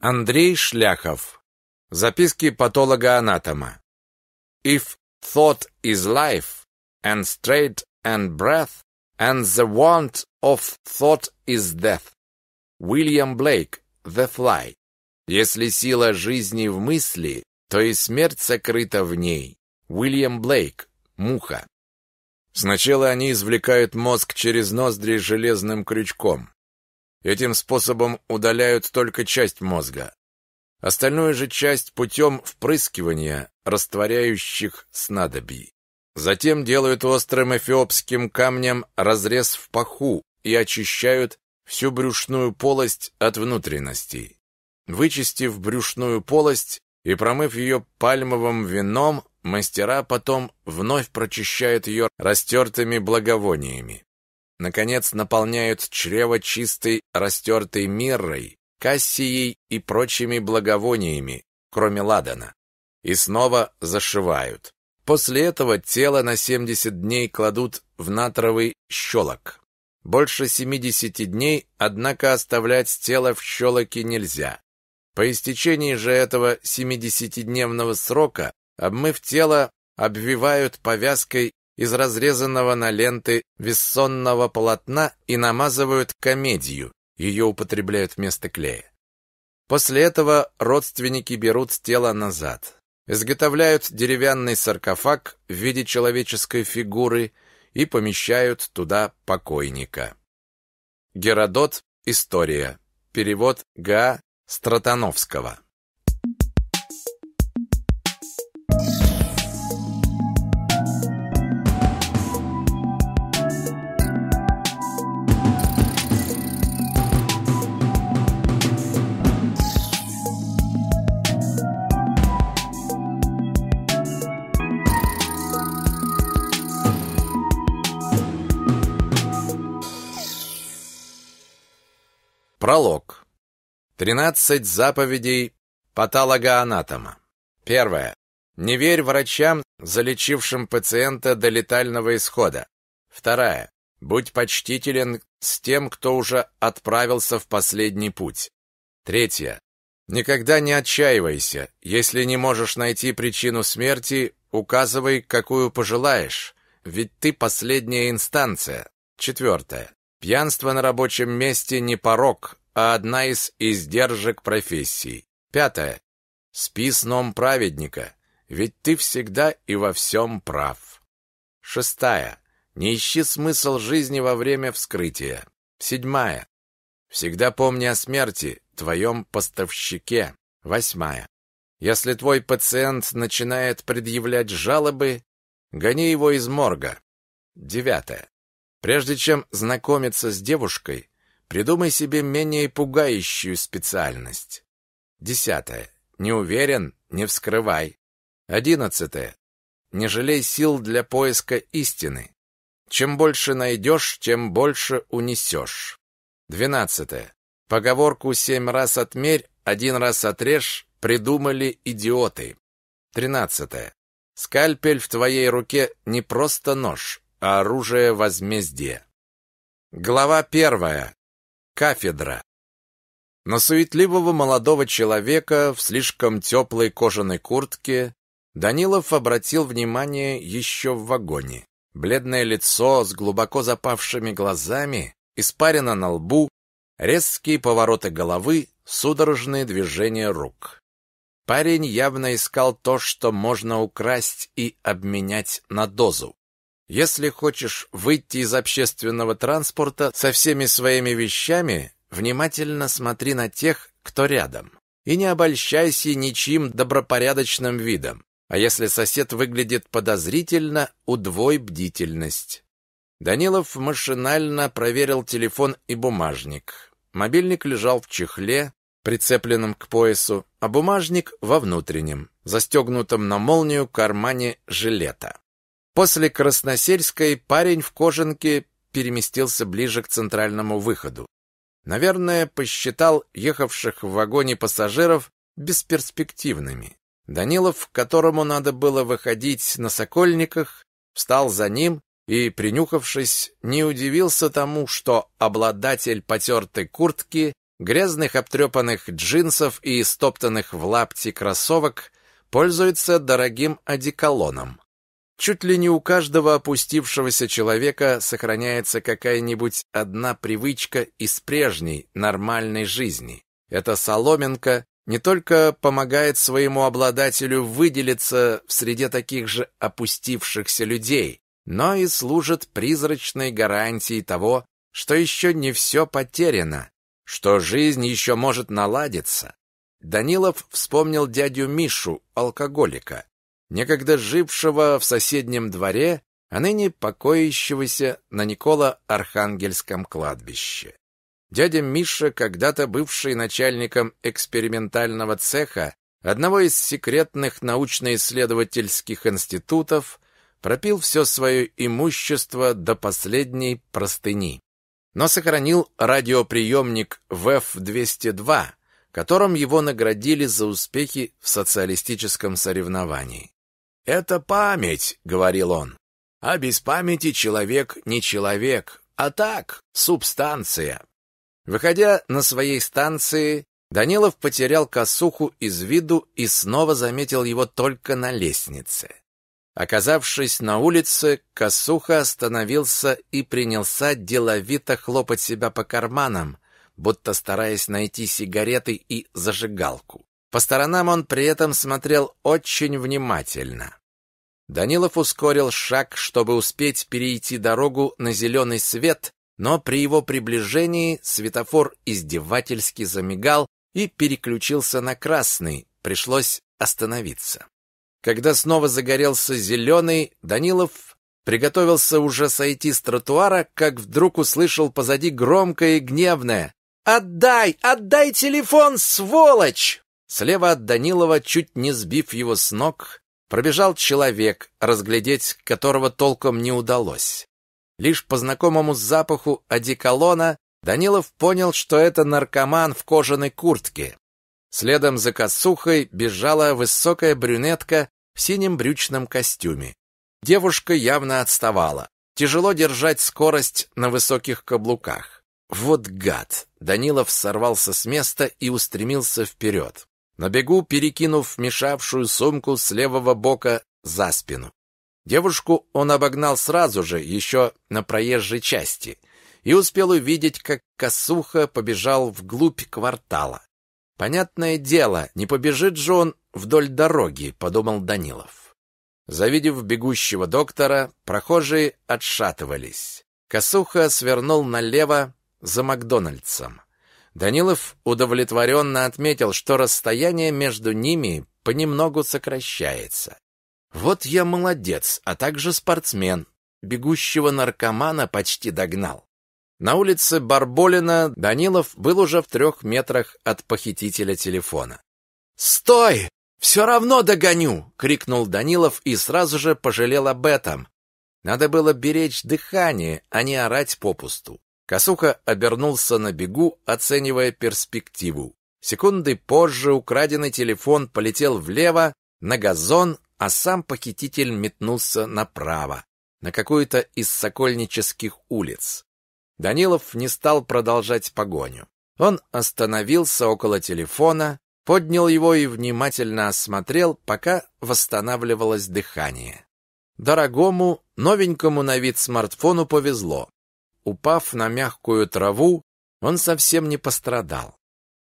Андрей Шляхов. Записки патолога-анатома. If thought is life, and straight and breath, and the want of thought is death. Уильям Блейк, The Fly. Если сила жизни в мысли, то и смерть сокрыта в ней. Уильям Блейк, Муха. Сначала они извлекают мозг через ноздри железным крючком. Этим способом удаляют только часть мозга. Остальную же часть путем впрыскивания растворяющих снадобий. Затем делают острым эфиопским камнем разрез в паху и очищают всю брюшную полость от внутренностей. Вычистив брюшную полость и промыв ее пальмовым вином, мастера потом вновь прочищают ее растертыми благовониями наконец наполняют чрево чистой растертой миррой, кассией и прочими благовониями, кроме ладана, и снова зашивают. После этого тело на 70 дней кладут в натровый щелок. Больше 70 дней, однако, оставлять тело в щелоке нельзя. По истечении же этого 70-дневного срока, обмыв тело, обвивают повязкой из разрезанного на ленты вессонного полотна и намазывают комедию, ее употребляют вместо клея. После этого родственники берут тело назад. изготавливают деревянный саркофаг в виде человеческой фигуры и помещают туда покойника. Геродот. История. Перевод Г. Стратановского. Пролог. 13 заповедей патологоанатома. Первое. Не верь врачам, залечившим пациента до летального исхода. Второе. Будь почтителен с тем, кто уже отправился в последний путь. Третье. Никогда не отчаивайся. Если не можешь найти причину смерти, указывай, какую пожелаешь, ведь ты последняя инстанция. Четвертое. Пьянство на рабочем месте не порок, а одна из издержек профессии. Пятое. Спи сном праведника, ведь ты всегда и во всем прав. Шестая. Не ищи смысл жизни во время вскрытия. Седьмая. Всегда помни о смерти, твоем поставщике. Восьмая. Если твой пациент начинает предъявлять жалобы, гони его из морга. Девятое. Прежде чем знакомиться с девушкой, придумай себе менее пугающую специальность. Десятое. Не уверен, не вскрывай. Одиннадцатое. Не жалей сил для поиска истины. Чем больше найдешь, тем больше унесешь. Двенадцатое. Поговорку «семь раз отмерь, один раз отрежь» придумали идиоты. Тринадцатое. Скальпель в твоей руке не просто нож, оружие возмездия. Глава первая. Кафедра. На суетливого молодого человека в слишком теплой кожаной куртке Данилов обратил внимание еще в вагоне. Бледное лицо с глубоко запавшими глазами, испарина на лбу, резкие повороты головы, судорожные движения рук. Парень явно искал то, что можно украсть и обменять на дозу. Если хочешь выйти из общественного транспорта со всеми своими вещами, внимательно смотри на тех, кто рядом. И не обольщайся ничьим добропорядочным видом. А если сосед выглядит подозрительно, удвой бдительность. Данилов машинально проверил телефон и бумажник. Мобильник лежал в чехле, прицепленном к поясу, а бумажник во внутреннем, застегнутом на молнию кармане жилета. После Красносельской парень в кожанке переместился ближе к центральному выходу. Наверное, посчитал ехавших в вагоне пассажиров бесперспективными. Данилов, которому надо было выходить на Сокольниках, встал за ним и, принюхавшись, не удивился тому, что обладатель потертой куртки, грязных обтрепанных джинсов и стоптанных в лапти кроссовок пользуется дорогим одеколоном. Чуть ли не у каждого опустившегося человека сохраняется какая-нибудь одна привычка из прежней нормальной жизни. Эта соломинка не только помогает своему обладателю выделиться в среде таких же опустившихся людей, но и служит призрачной гарантией того, что еще не все потеряно, что жизнь еще может наладиться. Данилов вспомнил дядю Мишу, алкоголика, некогда жившего в соседнем дворе, а ныне покоящегося на Никола-Архангельском кладбище. Дядя Миша, когда-то бывший начальником экспериментального цеха одного из секретных научно-исследовательских институтов, пропил все свое имущество до последней простыни, но сохранил радиоприемник ВЭФ-202, которым его наградили за успехи в социалистическом соревновании. «Это память», — говорил он. «А без памяти человек не человек, а так, субстанция». Выходя на своей станции, Данилов потерял косуху из виду и снова заметил его только на лестнице. Оказавшись на улице, косуха остановился и принялся деловито хлопать себя по карманам, будто стараясь найти сигареты и зажигалку. По сторонам он при этом смотрел очень внимательно. Данилов ускорил шаг, чтобы успеть перейти дорогу на зеленый свет, но при его приближении светофор издевательски замигал и переключился на красный, пришлось остановиться. Когда снова загорелся зеленый, Данилов приготовился уже сойти с тротуара, как вдруг услышал позади громкое и гневное «Отдай! Отдай телефон, сволочь!» Слева от Данилова, чуть не сбив его с ног, пробежал человек, разглядеть которого толком не удалось. Лишь по знакомому запаху одеколона Данилов понял, что это наркоман в кожаной куртке. Следом за косухой бежала высокая брюнетка в синем брючном костюме. Девушка явно отставала. Тяжело держать скорость на высоких каблуках. Вот гад! Данилов сорвался с места и устремился вперед. На бегу, перекинув мешавшую сумку с левого бока за спину. Девушку он обогнал сразу же, еще на проезжей части, и успел увидеть, как косуха побежал вглубь квартала. Понятное дело, не побежит же он вдоль дороги, подумал Данилов. Завидев бегущего доктора, прохожие отшатывались. Косуха свернул налево за Макдональдсом. Данилов удовлетворенно отметил, что расстояние между ними понемногу сокращается. Вот я молодец, а также спортсмен. Бегущего наркомана почти догнал. На улице Барболина Данилов был уже в трех метрах от похитителя телефона. «Стой! Все равно догоню!» — крикнул Данилов и сразу же пожалел об этом. Надо было беречь дыхание, а не орать попусту. Косуха обернулся на бегу, оценивая перспективу. Секунды позже украденный телефон полетел влево, на газон, а сам похититель метнулся направо, на какую-то из сокольнических улиц. Данилов не стал продолжать погоню. Он остановился около телефона, поднял его и внимательно осмотрел, пока восстанавливалось дыхание. Дорогому, новенькому на вид смартфону повезло. Упав на мягкую траву, он совсем не пострадал.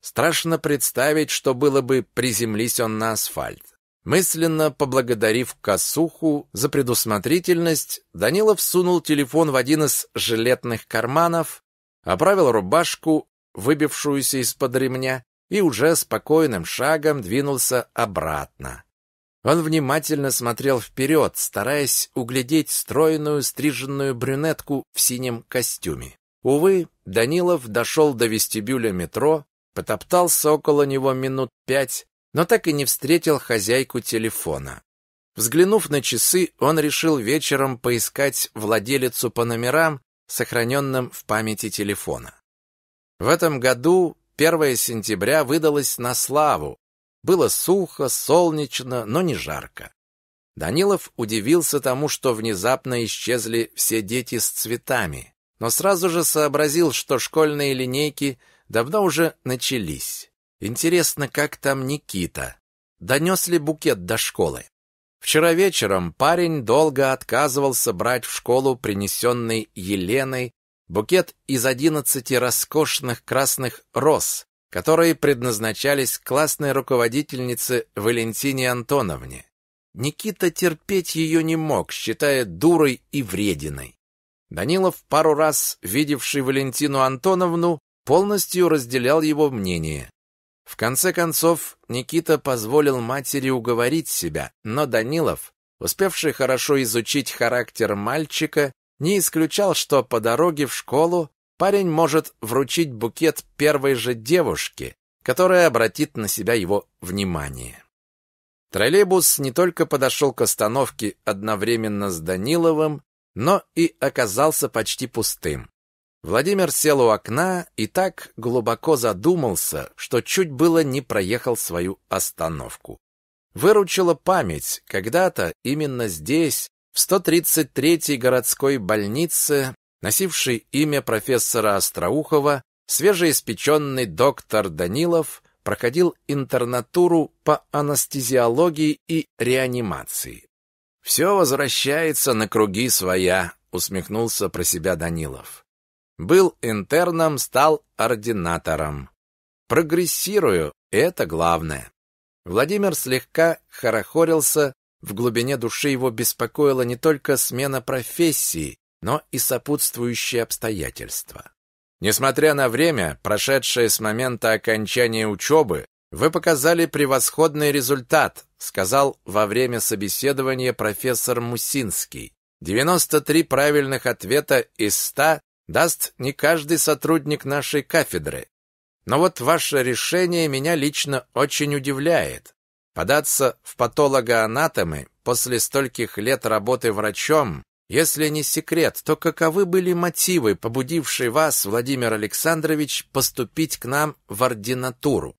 Страшно представить, что было бы, приземлись он на асфальт. Мысленно поблагодарив косуху за предусмотрительность, Данилов сунул телефон в один из жилетных карманов, оправил рубашку, выбившуюся из-под ремня, и уже спокойным шагом двинулся обратно. Он внимательно смотрел вперед, стараясь углядеть стройную стриженную брюнетку в синем костюме. Увы, Данилов дошел до вестибюля метро, потоптался около него минут пять, но так и не встретил хозяйку телефона. Взглянув на часы, он решил вечером поискать владелицу по номерам, сохраненным в памяти телефона. В этом году 1 сентября выдалось на славу, было сухо, солнечно, но не жарко. Данилов удивился тому, что внезапно исчезли все дети с цветами, но сразу же сообразил, что школьные линейки давно уже начались. Интересно, как там Никита? Донес ли букет до школы? Вчера вечером парень долго отказывался брать в школу принесенный Еленой букет из одиннадцати роскошных красных роз, которые предназначались классной руководительнице Валентине Антоновне. Никита терпеть ее не мог, считая дурой и врединой. Данилов, пару раз видевший Валентину Антоновну, полностью разделял его мнение. В конце концов, Никита позволил матери уговорить себя, но Данилов, успевший хорошо изучить характер мальчика, не исключал, что по дороге в школу Парень может вручить букет первой же девушке, которая обратит на себя его внимание. Троллейбус не только подошел к остановке одновременно с Даниловым, но и оказался почти пустым. Владимир сел у окна и так глубоко задумался, что чуть было не проехал свою остановку. Выручила память, когда-то именно здесь, в 133-й городской больнице, носивший имя профессора Остроухова, свежеиспеченный доктор Данилов проходил интернатуру по анестезиологии и реанимации. «Все возвращается на круги своя», — усмехнулся про себя Данилов. «Был интерном, стал ординатором. Прогрессирую, это главное». Владимир слегка хорохорился, в глубине души его беспокоила не только смена профессии, но и сопутствующие обстоятельства. Несмотря на время, прошедшее с момента окончания учебы, вы показали превосходный результат, сказал во время собеседования профессор Мусинский. 93 правильных ответа из 100 даст не каждый сотрудник нашей кафедры. Но вот ваше решение меня лично очень удивляет. Податься в патологоанатомы после стольких лет работы врачом если не секрет, то каковы были мотивы, побудившие вас, Владимир Александрович, поступить к нам в ординатуру?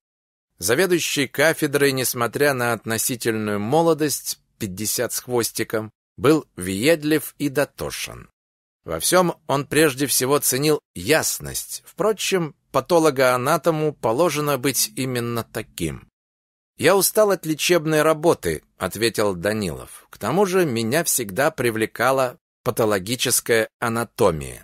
Заведующий кафедрой, несмотря на относительную молодость, 50 с хвостиком, был въедлив и дотошен. Во всем он прежде всего ценил ясность. Впрочем, патологоанатому положено быть именно таким. Я устал от лечебной работы, ответил Данилов. К тому же меня всегда привлекала патологическая анатомия.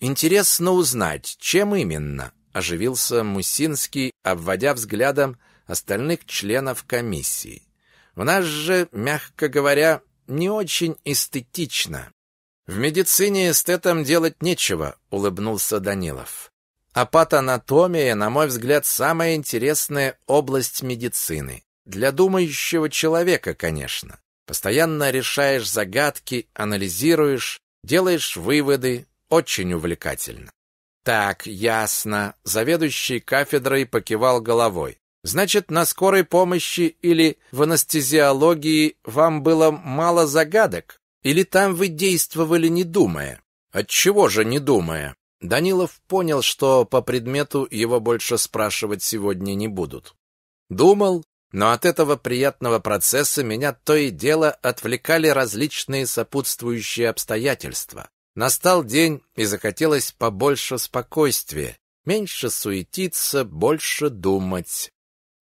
Интересно узнать, чем именно, оживился Мусинский, обводя взглядом остальных членов комиссии. У нас же, мягко говоря, не очень эстетично. В медицине эстетам делать нечего, улыбнулся Данилов. Апатоанатомия, на мой взгляд, самая интересная область медицины. Для думающего человека, конечно. Постоянно решаешь загадки, анализируешь, делаешь выводы. Очень увлекательно. Так, ясно. Заведующий кафедрой покивал головой. Значит, на скорой помощи или в анестезиологии вам было мало загадок? Или там вы действовали не думая? Отчего же не думая? Данилов понял, что по предмету его больше спрашивать сегодня не будут. Думал, но от этого приятного процесса меня то и дело отвлекали различные сопутствующие обстоятельства. Настал день, и захотелось побольше спокойствия, меньше суетиться, больше думать.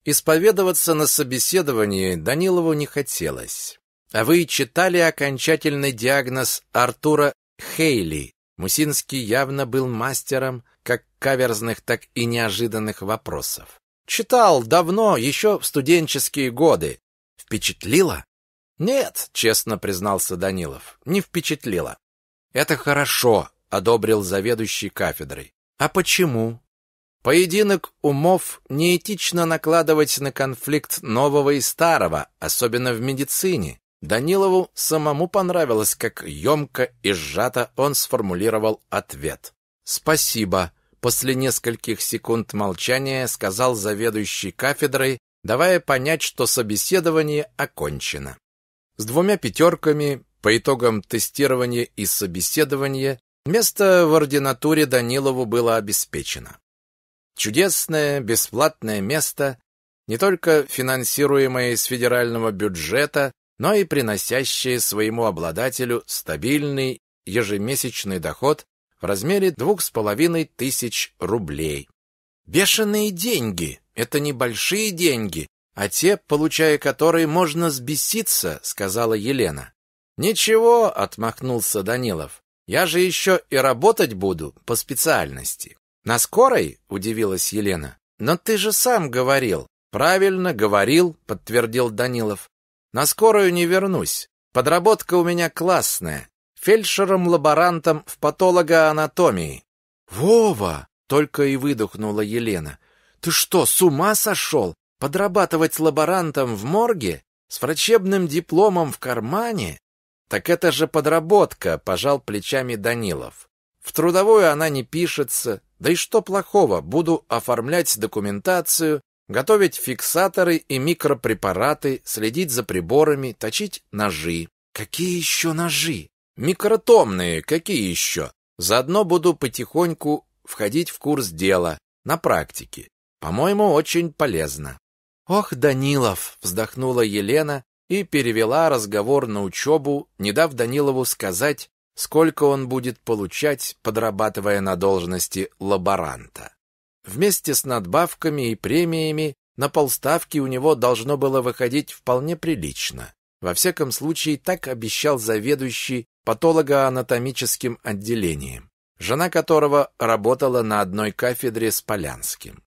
Исповедоваться на собеседовании Данилову не хотелось. А вы читали окончательный диагноз Артура Хейли Мусинский явно был мастером как каверзных, так и неожиданных вопросов. Читал давно, еще в студенческие годы. Впечатлило? Нет, честно признался Данилов. Не впечатлило. Это хорошо, одобрил заведующий кафедрой. А почему? Поединок умов неэтично накладывать на конфликт нового и старого, особенно в медицине. Данилову самому понравилось, как емко и сжато он сформулировал ответ. «Спасибо», — после нескольких секунд молчания сказал заведующий кафедрой, давая понять, что собеседование окончено. С двумя пятерками по итогам тестирования и собеседования место в ординатуре Данилову было обеспечено. Чудесное бесплатное место, не только финансируемое из федерального бюджета, но и приносящие своему обладателю стабильный ежемесячный доход в размере двух с половиной тысяч рублей. Бешеные деньги – это небольшие деньги, а те, получая которые, можно сбеситься, сказала Елена. Ничего, отмахнулся Данилов. Я же еще и работать буду по специальности. На скорой? Удивилась Елена. Но ты же сам говорил. Правильно говорил, подтвердил Данилов. На скорую не вернусь. Подработка у меня классная. Фельдшером-лаборантом в патологоанатомии. Вова, только и выдохнула Елена. Ты что, с ума сошел? Подрабатывать лаборантом в морге с врачебным дипломом в кармане? Так это же подработка, пожал плечами Данилов. В трудовую она не пишется. Да и что плохого, буду оформлять документацию, готовить фиксаторы и микропрепараты, следить за приборами, точить ножи. Какие еще ножи? Микротомные, какие еще? Заодно буду потихоньку входить в курс дела, на практике. По-моему, очень полезно. Ох, Данилов, вздохнула Елена и перевела разговор на учебу, не дав Данилову сказать, сколько он будет получать, подрабатывая на должности лаборанта. Вместе с надбавками и премиями на полставки у него должно было выходить вполне прилично. Во всяком случае, так обещал заведующий патологоанатомическим отделением, жена которого работала на одной кафедре с Полянским.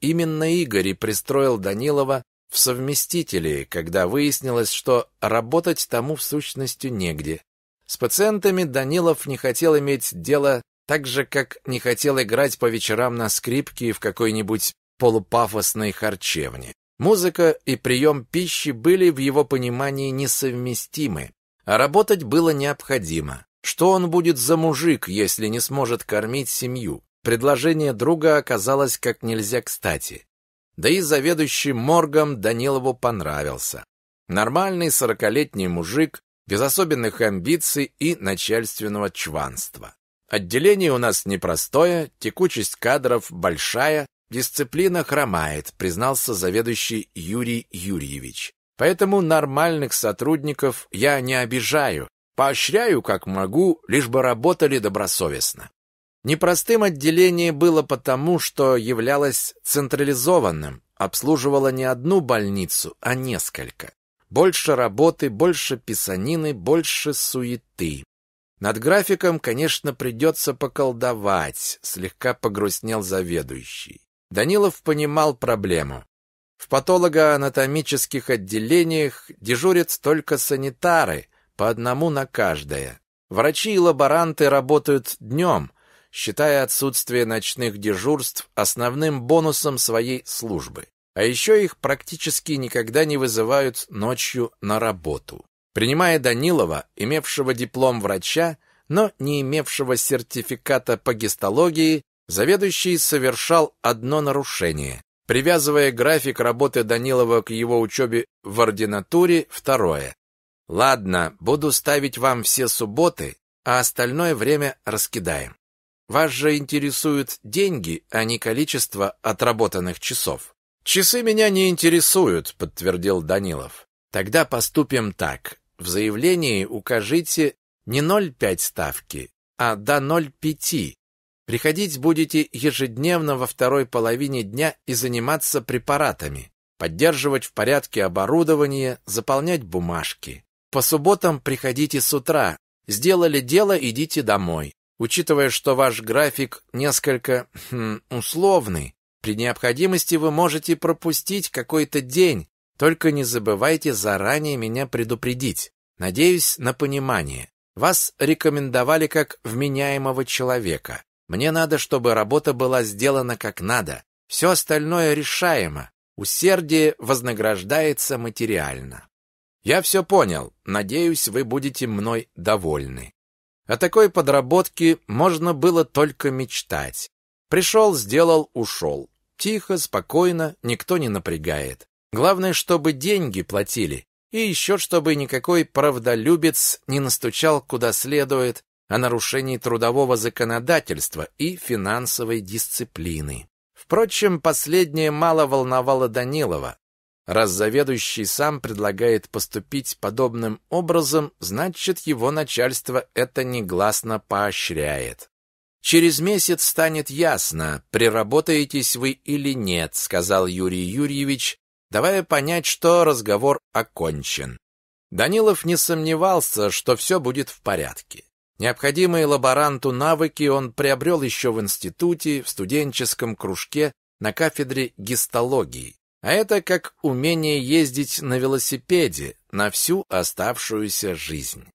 Именно Игорь и пристроил Данилова в совместители, когда выяснилось, что работать тому в сущности негде. С пациентами Данилов не хотел иметь дело так же, как не хотел играть по вечерам на скрипке в какой-нибудь полупафосной харчевне. Музыка и прием пищи были в его понимании несовместимы, а работать было необходимо. Что он будет за мужик, если не сможет кормить семью? Предложение друга оказалось как нельзя кстати. Да и заведующий моргом Данилову понравился. Нормальный сорокалетний мужик, без особенных амбиций и начальственного чванства. Отделение у нас непростое, текучесть кадров большая, дисциплина хромает, признался заведующий Юрий Юрьевич. Поэтому нормальных сотрудников я не обижаю, поощряю как могу, лишь бы работали добросовестно. Непростым отделение было потому, что являлось централизованным, обслуживало не одну больницу, а несколько. Больше работы, больше писанины, больше суеты. Над графиком, конечно, придется поколдовать, слегка погрустнел заведующий. Данилов понимал проблему. В патологоанатомических отделениях дежурят только санитары, по одному на каждое. Врачи и лаборанты работают днем, считая отсутствие ночных дежурств основным бонусом своей службы. А еще их практически никогда не вызывают ночью на работу. Принимая Данилова, имевшего диплом врача, но не имевшего сертификата по гистологии, заведующий совершал одно нарушение, привязывая график работы Данилова к его учебе в ординатуре второе. Ладно, буду ставить вам все субботы, а остальное время раскидаем. Вас же интересуют деньги, а не количество отработанных часов. Часы меня не интересуют, подтвердил Данилов. Тогда поступим так. В заявлении укажите не 0,5 ставки, а до 0,5. Приходить будете ежедневно во второй половине дня и заниматься препаратами, поддерживать в порядке оборудование, заполнять бумажки. По субботам приходите с утра. Сделали дело, идите домой. Учитывая, что ваш график несколько хм, условный, при необходимости вы можете пропустить какой-то день, только не забывайте заранее меня предупредить. Надеюсь на понимание. Вас рекомендовали как вменяемого человека. Мне надо, чтобы работа была сделана как надо. Все остальное решаемо. Усердие вознаграждается материально. Я все понял. Надеюсь, вы будете мной довольны. О такой подработке можно было только мечтать. Пришел, сделал, ушел. Тихо, спокойно, никто не напрягает. Главное, чтобы деньги платили, и еще чтобы никакой правдолюбец не настучал куда следует о нарушении трудового законодательства и финансовой дисциплины. Впрочем, последнее мало волновало Данилова. Раз заведующий сам предлагает поступить подобным образом, значит, его начальство это негласно поощряет. Через месяц станет ясно, приработаетесь вы или нет, сказал Юрий Юрьевич давая понять, что разговор окончен. Данилов не сомневался, что все будет в порядке. Необходимые лаборанту навыки он приобрел еще в институте, в студенческом кружке, на кафедре гистологии. А это как умение ездить на велосипеде на всю оставшуюся жизнь.